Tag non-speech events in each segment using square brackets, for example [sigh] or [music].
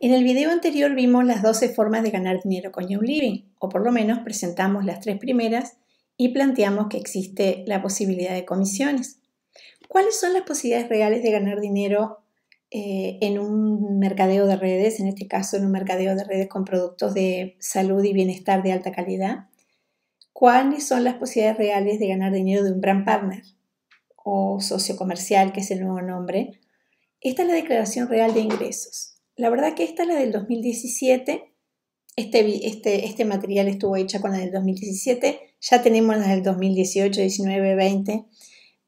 En el video anterior vimos las 12 formas de ganar dinero con New Living, o por lo menos presentamos las tres primeras y planteamos que existe la posibilidad de comisiones. ¿Cuáles son las posibilidades reales de ganar dinero eh, en un mercadeo de redes, en este caso en un mercadeo de redes con productos de salud y bienestar de alta calidad? ¿Cuáles son las posibilidades reales de ganar dinero de un brand partner o socio comercial, que es el nuevo nombre? Esta es la declaración real de ingresos. La verdad que esta es la del 2017. Este, este, este material estuvo hecha con la del 2017. Ya tenemos la del 2018, 19, 20.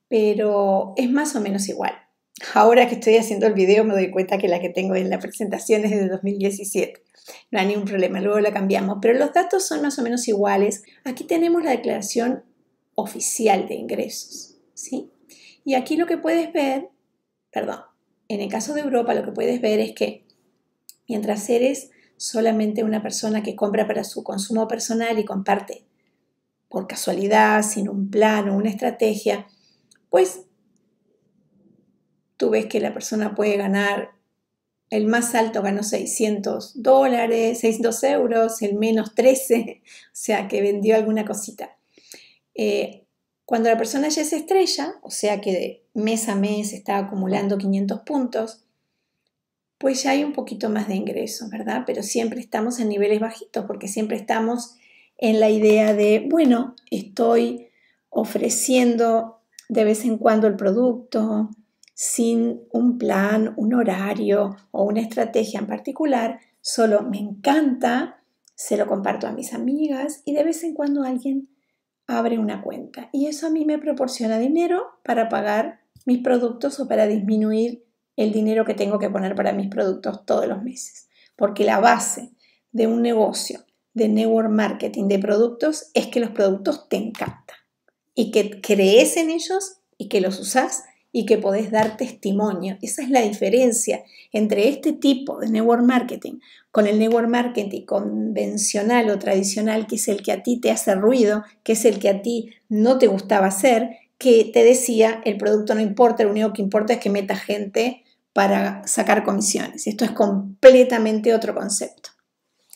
Pero es más o menos igual. Ahora que estoy haciendo el video me doy cuenta que la que tengo en la presentación es de 2017. No hay ningún problema, luego la cambiamos. Pero los datos son más o menos iguales. Aquí tenemos la declaración oficial de ingresos. ¿sí? Y aquí lo que puedes ver, perdón, en el caso de Europa lo que puedes ver es que mientras eres solamente una persona que compra para su consumo personal y comparte por casualidad, sin un plan o una estrategia, pues tú ves que la persona puede ganar, el más alto ganó 600 dólares, 600 euros, el menos 13, o sea que vendió alguna cosita. Eh, cuando la persona ya es estrella, o sea que de mes a mes está acumulando 500 puntos, pues ya hay un poquito más de ingresos, ¿verdad? Pero siempre estamos en niveles bajitos porque siempre estamos en la idea de, bueno, estoy ofreciendo de vez en cuando el producto sin un plan, un horario o una estrategia en particular, solo me encanta, se lo comparto a mis amigas y de vez en cuando alguien abre una cuenta. Y eso a mí me proporciona dinero para pagar mis productos o para disminuir el dinero que tengo que poner para mis productos todos los meses. Porque la base de un negocio, de network marketing, de productos, es que los productos te encantan y que crees en ellos y que los usas y que podés dar testimonio. Esa es la diferencia entre este tipo de network marketing con el network marketing convencional o tradicional, que es el que a ti te hace ruido, que es el que a ti no te gustaba hacer, que te decía, el producto no importa, lo único que importa es que meta gente para sacar comisiones. Esto es completamente otro concepto.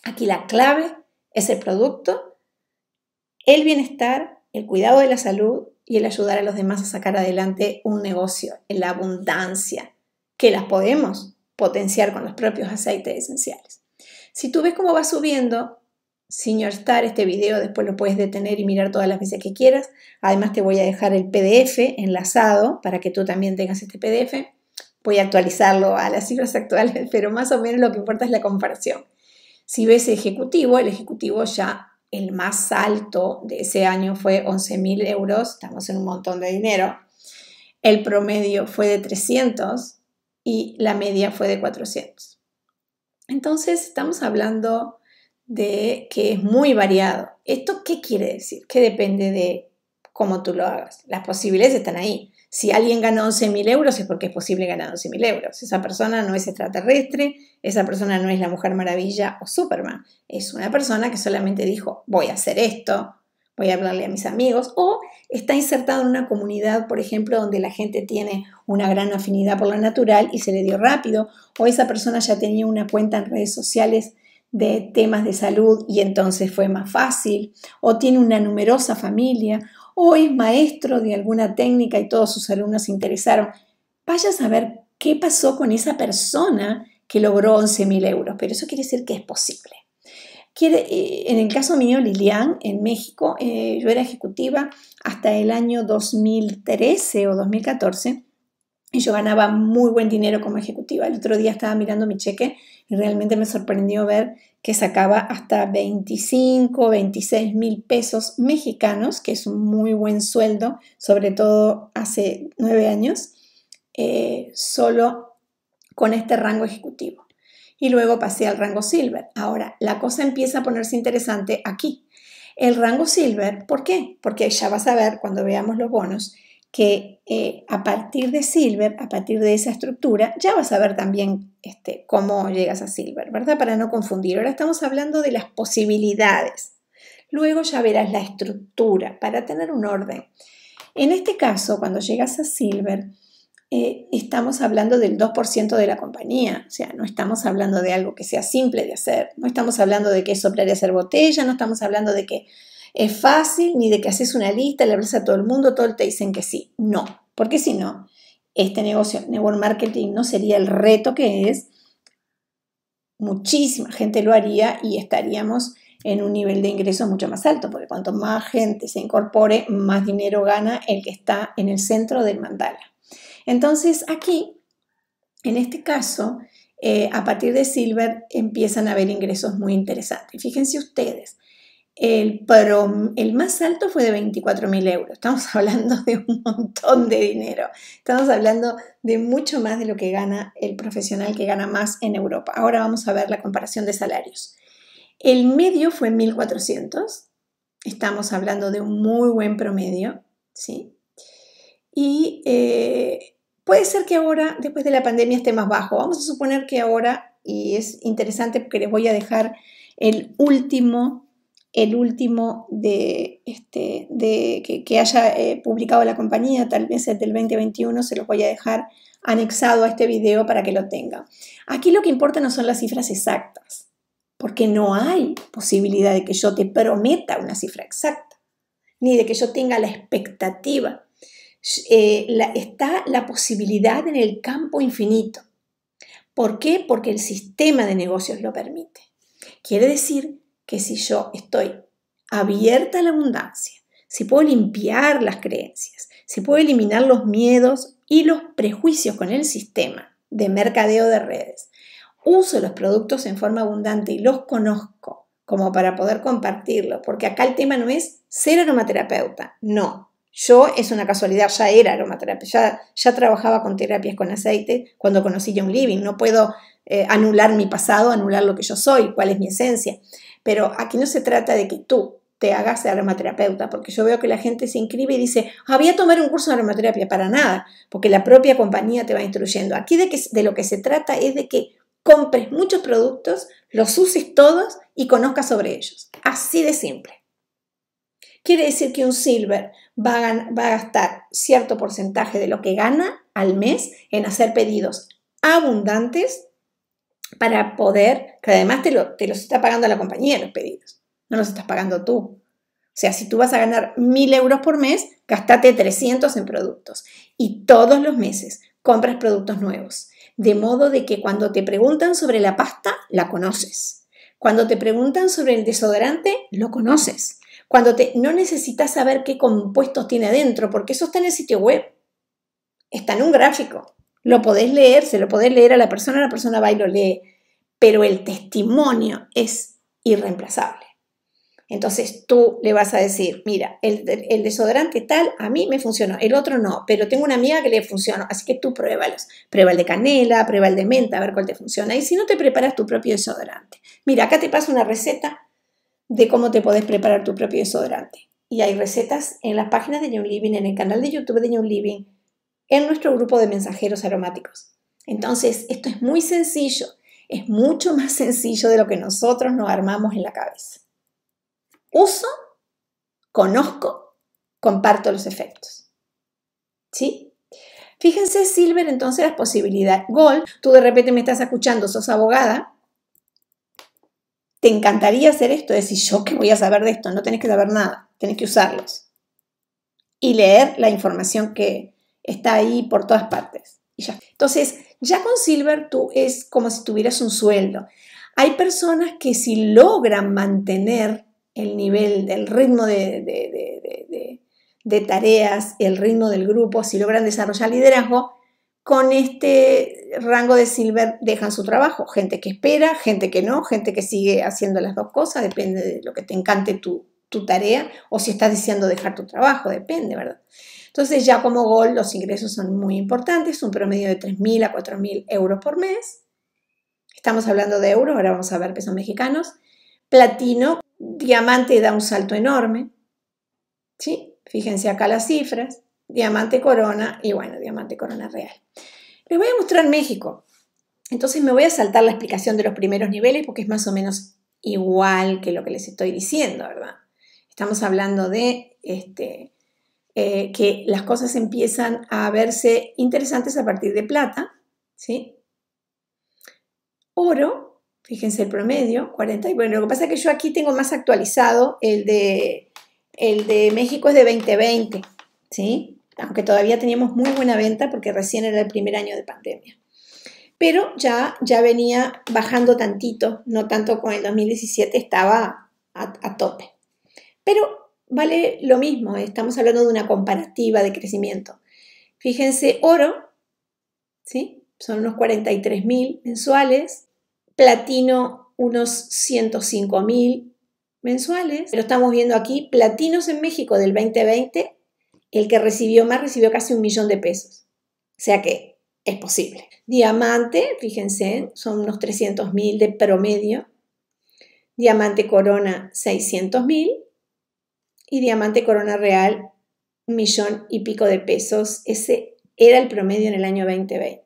Aquí la clave es el producto, el bienestar, el cuidado de la salud y el ayudar a los demás a sacar adelante un negocio en la abundancia, que las podemos potenciar con los propios aceites esenciales. Si tú ves cómo va subiendo, señor Star, este video después lo puedes detener y mirar todas las veces que quieras. Además te voy a dejar el PDF enlazado para que tú también tengas este PDF voy a actualizarlo a las cifras actuales, [laughs] pero más o menos lo que importa es la comparación. Si ves ejecutivo, el ejecutivo ya el más alto de ese año fue 11.000 euros, estamos en un montón de dinero. El promedio fue de 300 y la media fue de 400. Entonces estamos hablando de que es muy variado. ¿Esto qué quiere decir? Que depende de cómo tú lo hagas. Las posibilidades están ahí. Si alguien gana 11.000 euros es porque es posible ganar 11.000 euros. Esa persona no es extraterrestre, esa persona no es la Mujer Maravilla o Superman. Es una persona que solamente dijo, voy a hacer esto, voy a hablarle a mis amigos, o está insertado en una comunidad, por ejemplo, donde la gente tiene una gran afinidad por lo natural y se le dio rápido, o esa persona ya tenía una cuenta en redes sociales de temas de salud y entonces fue más fácil, o tiene una numerosa familia, Hoy maestro de alguna técnica y todos sus alumnos se interesaron. Vaya a saber qué pasó con esa persona que logró 11.000 euros, pero eso quiere decir que es posible. Eh, en el caso mío, Lilian, en México, eh, yo era ejecutiva hasta el año 2013 o 2014 y yo ganaba muy buen dinero como ejecutiva. El otro día estaba mirando mi cheque y realmente me sorprendió ver que sacaba hasta 25, 26 mil pesos mexicanos, que es un muy buen sueldo, sobre todo hace nueve años, eh, solo con este rango ejecutivo. Y luego pasé al rango silver. Ahora, la cosa empieza a ponerse interesante aquí. El rango silver, ¿por qué? Porque ya vas a ver cuando veamos los bonos que eh, a partir de Silver, a partir de esa estructura, ya vas a ver también este, cómo llegas a Silver, ¿verdad? Para no confundir. Ahora estamos hablando de las posibilidades. Luego ya verás la estructura para tener un orden. En este caso, cuando llegas a Silver, eh, estamos hablando del 2% de la compañía, o sea, no estamos hablando de algo que sea simple de hacer, no estamos hablando de que soplar y hacer botella, no estamos hablando de que es fácil, ni de que haces una lista, le hablas a todo el mundo, todos te dicen que sí. No, porque si no, este negocio, network marketing, no sería el reto que es. Muchísima gente lo haría y estaríamos en un nivel de ingresos mucho más alto, porque cuanto más gente se incorpore, más dinero gana el que está en el centro del mandala. Entonces, aquí, en este caso, eh, a partir de Silver empiezan a haber ingresos muy interesantes. Fíjense ustedes, el, más alto fue de 24.000 mil euros. Estamos [laughs] hablando de un montón de dinero. Estamos hablando de mucho más de lo que gana el profesional que gana más en Europa. Ahora vamos a ver la comparación de salarios. El medio fue 1400. Estamos hablando de un muy buen promedio. ¿sí? Y eh, puede ser que ahora, después de la pandemia, esté más bajo. Vamos a suponer que ahora, y es interesante porque les voy a dejar el último el último de, este, de que, haya eh, publicado la compañía, tal vez el del 2021, se los voy a dejar anexado a este video para que lo tengan. Aquí lo que importa no son las cifras exactas, porque no hay posibilidad de que yo te prometa una cifra exacta, ni de que yo tenga la expectativa. Eh, está la posibilidad en el campo infinito. ¿Por qué? Porque el sistema de negocios lo permite. Quiere decir que si yo estoy abierta a la abundancia, si puedo limpiar las creencias, si puedo eliminar los miedos y los prejuicios con el sistema de mercadeo de redes, uso los productos en forma abundante y los conozco como para poder compartirlos, porque acá el tema no es ser aromaterapeuta, no. Yo es una casualidad, ya era aromaterapeuta, ya, trabajaba con terapias con aceite cuando conocí Young Living, no puedo eh, anular mi pasado, anular lo que yo soy, cuál es mi esencia. Pero aquí no se trata de que tú te hagas de aromaterapeuta, porque yo veo que la gente se inscribe y dice, había ah, voy a tomar un curso de aromaterapia, para nada, porque la propia compañía te va instruyendo. Aquí de, que, de lo que se trata es de que compres muchos productos, los uses todos y conozcas sobre ellos. Así de simple. Quiere decir que un silver va a gastar cierto porcentaje de lo que gana al mes en hacer pedidos abundantes para poder, que además te, te los está pagando la compañía los pedidos, no los estás pagando tú. O sea, si tú vas a ganar 1.000 euros por mes, gastate 300 en productos. Y todos los meses compras productos nuevos. De modo de que cuando te preguntan sobre la pasta, la conoces. Cuando te preguntan sobre el desodorante, lo conoces. Cuando te no necesitas saber qué compuestos tiene adentro, porque eso está en el sitio web. Está en un gráfico. Lo podés leer, se lo podés leer a la persona, la persona va y lo lee, pero el testimonio es irreemplazable. Entonces tú le vas a decir, mira, el, desodorante tal a mí me funcionó, el otro no, pero tengo una amiga que le funcionó, así que tú pruébalos. Prueba el de canela, prueba el de menta, a ver cuál te funciona. Y si no te preparas tu propio desodorante, mira, acá te paso una receta de cómo te podés preparar tu propio desodorante. Y hay recetas en las páginas de New Living, en el canal de YouTube de New Living, en nuestro grupo de mensajeros aromáticos. Entonces, esto es muy sencillo, es mucho más sencillo de lo que nosotros nos armamos en la cabeza. Uso, conozco, comparto los efectos. ¿Sí? Fíjense, Silver, entonces las posibilidades. Gol, tú de repente me estás escuchando, sos abogada. Te encantaría hacer esto, decir yo que voy a saber de esto, no tenés que saber nada, tenés que usarlos. Y leer la información que, está ahí por todas partes. Y ya. Entonces, ya con Silver tú es como si tuvieras un sueldo. Hay personas que si logran mantener el nivel, del ritmo de, tareas, el ritmo del grupo, si logran desarrollar liderazgo, con este rango de Silver dejan su trabajo. Gente que espera, gente que no, gente que sigue haciendo las dos cosas, depende de lo que te encante tu, tu tarea o si estás deseando dejar tu trabajo, depende, ¿verdad? Entonces ya como gol, los ingresos son muy importantes, un promedio de 3.000 a 4.000 euros por mes. Estamos hablando de euros, ahora vamos a ver son mexicanos. Platino, diamante da un salto enorme. ¿sí? Fíjense acá las cifras. Diamante corona y bueno, diamante corona real. Les voy a mostrar México. Entonces me voy a saltar la explicación de los primeros niveles porque es más o menos igual que lo que les estoy diciendo, ¿verdad? Estamos hablando de este, eh, que las cosas empiezan a verse interesantes a partir de plata, ¿sí? Oro, fíjense el promedio, 40. Y bueno, lo que pasa es que yo aquí tengo más actualizado el de, el de México es de 2020, ¿sí? Aunque todavía teníamos muy buena venta porque recién era el primer año de pandemia. Pero ya, ya venía bajando tantito, no tanto con el 2017, estaba a, a tope. Pero vale lo mismo, estamos hablando de una comparativa de crecimiento. Fíjense, oro, ¿sí? Son unos 43 mil mensuales, platino unos 105 mil mensuales, lo estamos viendo aquí, platinos en México del 2020, el que recibió más recibió casi un millón de pesos. O sea que es posible. Diamante, fíjense, son unos 300 mil de promedio. Diamante corona, 600 mil y diamante corona real, un millón y pico de pesos. Ese era el promedio en el año 2020.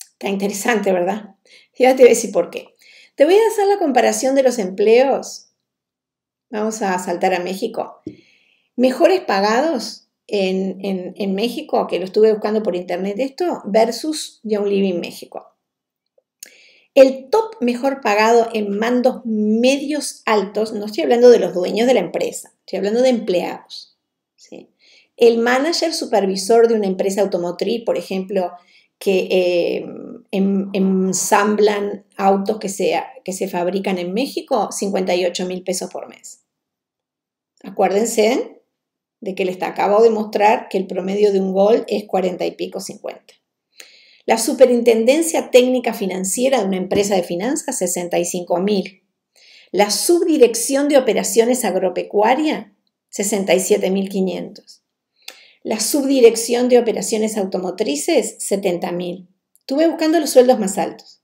Está interesante, ¿verdad? Ya te voy a decir por qué. Te voy a hacer la comparación de los empleos. Vamos a saltar a México. Mejores pagados en, en México, que lo estuve buscando por internet esto, versus Young Living México. El top mejor pagado en mandos medios altos, no estoy hablando de los dueños de la empresa, estoy hablando de empleados. El manager supervisor de una empresa automotriz, por ejemplo, que em, em, ensamblan autos que se, que se fabrican en México, 58 mil pesos por mes. Acuérdense de que les acabo de mostrar que el promedio de un gol es 40 y pico 50. La Superintendencia Técnica Financiera de una empresa de finanzas, 65 mil. La Subdirección de Operaciones Agropecuaria, 67.500. La Subdirección de Operaciones Automotrices, 70.000. Estuve buscando los sueldos más altos.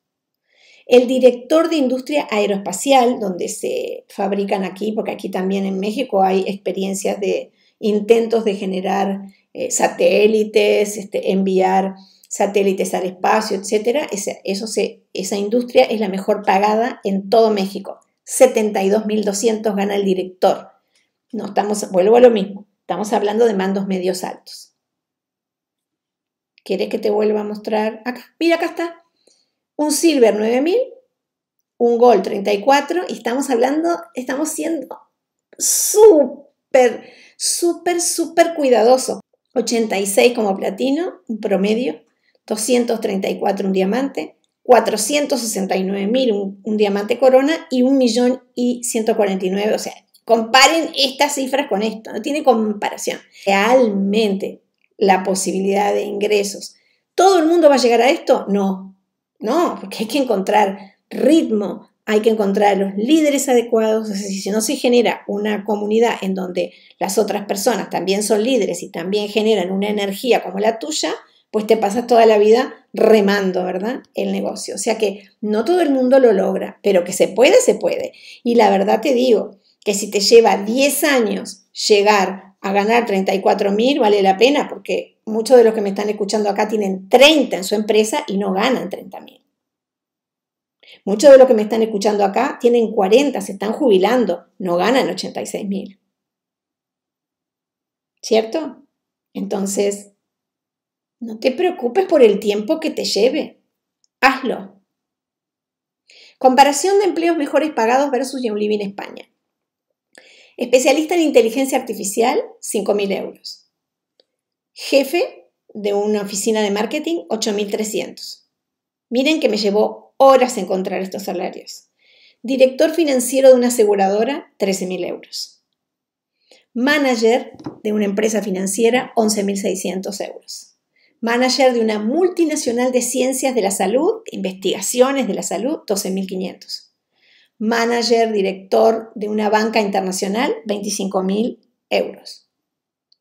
El director de industria aeroespacial, donde se fabrican aquí, porque aquí también en México hay experiencias de intentos de generar eh, satélites, este, enviar satélites al espacio, etcétera, esa, industria es la mejor pagada en todo México. 72.200 gana el director. No estamos, vuelvo a lo mismo, estamos hablando de mandos medios altos. ¿Quieres que te vuelva a mostrar? Acá, mira, acá está. Un Silver 9000, un Gold 34, y estamos hablando, estamos siendo súper, súper, súper cuidadosos. 86 como platino, un promedio, 234 un diamante, 469 mil un, diamante corona y 1.149.000. O sea, comparen estas cifras con esto, no tiene comparación. Realmente la posibilidad de ingresos. ¿Todo el mundo va a llegar a esto? No, no, porque hay que encontrar ritmo, hay que encontrar los líderes adecuados. O sea, si no se genera una comunidad en donde las otras personas también son líderes y también generan una energía como la tuya, pues te pasas toda la vida remando, ¿verdad? El negocio. O sea que no todo el mundo lo logra, pero que se puede, se puede. Y la verdad te digo que si te lleva 10 años llegar a ganar 34 mil, vale la pena, porque muchos de los que me están escuchando acá tienen 30 en su empresa y no ganan 30 mil. Muchos de los que me están escuchando acá tienen 40, se están jubilando, no ganan 86 mil. ¿Cierto? Entonces, no te preocupes por el tiempo que te lleve. Hazlo. Comparación de empleos mejores pagados versus en España. Especialista en inteligencia artificial, 5.000 euros. Jefe de una oficina de marketing, 8.300. Miren que me llevó horas encontrar estos salarios. Director financiero de una aseguradora, 13.000 euros. Manager de una empresa financiera, 11.600 euros manager de una multinacional de ciencias de la salud, investigaciones de la salud, 12.500. Manager, director de una banca internacional, 25.000 euros.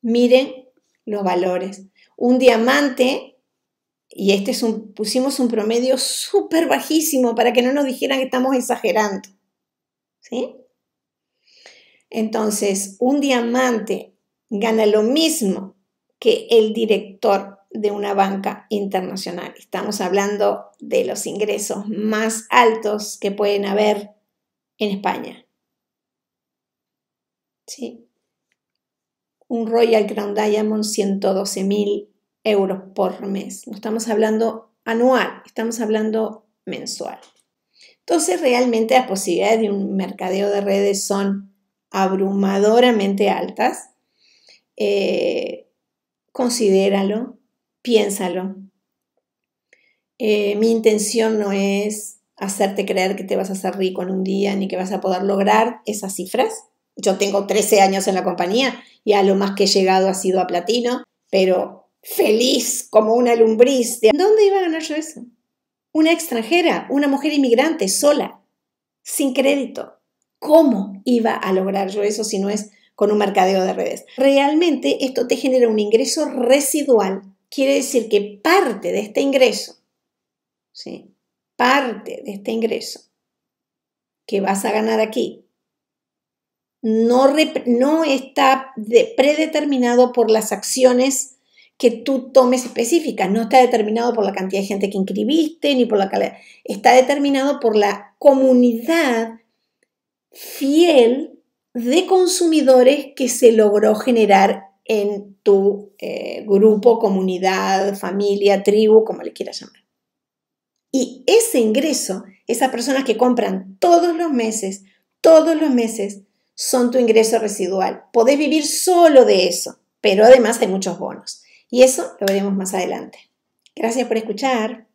Miren los valores. Un diamante, y este es un, pusimos un promedio súper bajísimo para que no nos dijeran que estamos exagerando. ¿Sí? Entonces, un diamante gana lo mismo que el director de una banca internacional. Estamos hablando de los ingresos más altos que pueden haber en España. ¿Sí? Un Royal Crown Diamond 112 mil euros por mes. No estamos hablando anual, estamos hablando mensual. Entonces realmente las posibilidades de un mercadeo de redes son abrumadoramente altas. Eh, considéralo, piénsalo. Eh, mi intención no es hacerte creer que te vas a hacer rico en un día ni que vas a poder lograr esas cifras. Yo tengo 13 años en la compañía y a lo más que he llegado ha sido a platino, pero feliz como una lombriz. ¿Dónde iba a ganar yo eso? Una extranjera, una mujer inmigrante, sola, sin crédito. ¿Cómo iba a lograr yo eso si no es con un mercadeo de redes? Realmente esto te genera un ingreso residual quiere decir que parte de este ingreso, ¿sí? parte de este ingreso que vas a ganar aquí, no, no está predeterminado por las acciones que tú tomes específicas. No está determinado por la cantidad de gente que inscribiste ni por la calidad. Está determinado por la comunidad fiel de consumidores que se logró generar en tu eh, grupo, comunidad, familia, tribu, como le quieras llamar. Y ese ingreso, esas personas que compran todos los meses, todos los meses, son tu ingreso residual. Podés vivir solo de eso, pero además hay muchos bonos. Y eso lo veremos más adelante. Gracias por escuchar.